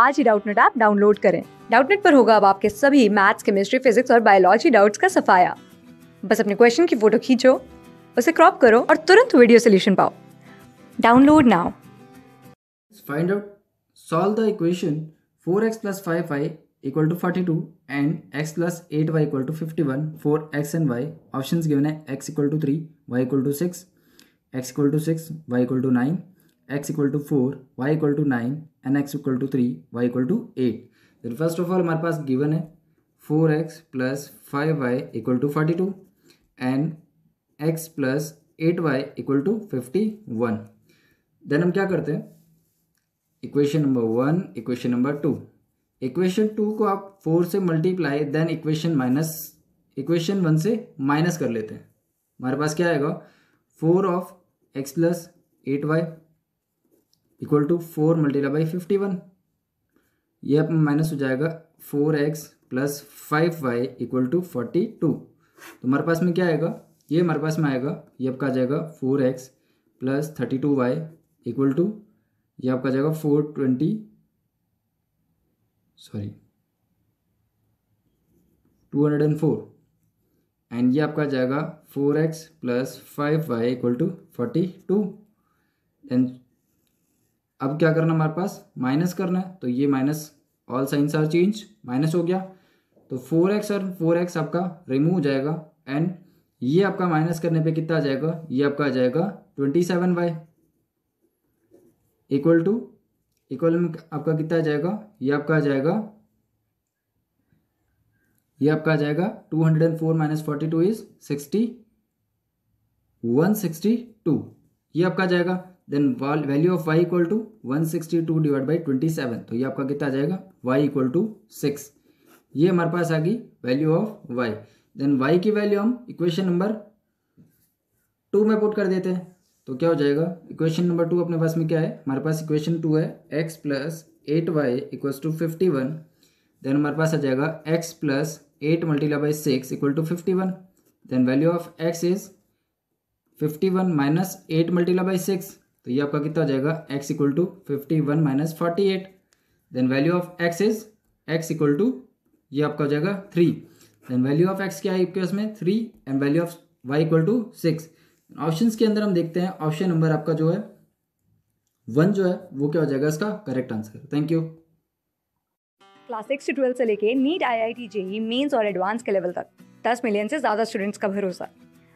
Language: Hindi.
आज ही डाउटनेट ऐप डाउनलोड करें डाउटनेट पर होगा अब आपके सभी मैथ्स केमिस्ट्री फिजिक्स और बायोलॉजी डाउट्स का सफाया बस अपने क्वेश्चन की फोटो खींचो उसे क्रॉप करो और तुरंत वीडियो सोल्यूशन पाओ download now find out solve the equation 4x plus 5y equal to 42 and x plus 8y equal to 51 for x and y. Options given are x equal to 3, y equal to 6, x equal to 6, y equal to 9. X equal to four y equal to nine and x equal to three y equal to eight then first of all हमारे पास गिवन है four x plus five y equal to forty two and x plus eight y equal to fifty one then हम क्या करते हैं equation number one equation number two equation two को आप फोर से multiply then equation minus equation one से माइनस कर लेते हैं हमारे पास क्या आएगा four of x plus eight y equal to four multiply by fifty one ये आप माइनस हो जाएगा four x plus five y equal to forty two तो हमारे पास में क्या आएगा ये हमारे पास में आएगा ये आपका आ जाएगा four x plus thirty two y equal to ये आपका आ जाएगा four twenty sorry two hundred and four and ये आपका जाएगा four x plus five y equal to forty two and अब क्या करना हमारे पास माइनस करना है तो ये minus all signs are change minus हो गया तो फोर एक्स और फोर एक्स आपका रिमूव हो जाएगा एंड ये आपका माइनस करने पे कितना आ जाएगा ये आपका आ जाएगा twenty seven y equal to equal में आपका कितना आ जाएगा ये आपका आ जाएगा ये आपका आ जाएगा two hundred and four minus forty two is sixty one sixty two ये आपका आ जाएगा then value of y equal to one sixty two divide by twenty seven तो ये आपका कितना आ जाएगा वाई इक्वल टू सिक्स ये हमारे पास आ गई value of y then y की वैल्यू हम इक्वेशन नंबर टू में पुट कर देते हैं तो क्या हो जाएगा इक्वेशन नंबर टू अपने पास में क्या है हमारे पास इक्वेशन टू है x plus eight y equal to fifty one then हमारे पास आ जाएगा x plus eight multiply by six equal to fifty one then value of x is fifty one minus eight multiply by six तो ये आपका कितना हो जाएगा x equal to fifty one minus forty eight then value of x is x equal to ये आपका हो जाएगा three then value of x क्या है आपके उसमें three and value of y equal to six option के अंदर हम देखते हैं ऑप्शन नंबर आपका जो है वन जो है वो क्या हो जाएगा इसका correct answer thank you class six से ट्वेल्थ से लेके NEET IIT JEE mains और एडवांस के लेवल तक दस मिलियन से ज़्यादा स्टूडेंट्स का भरोसा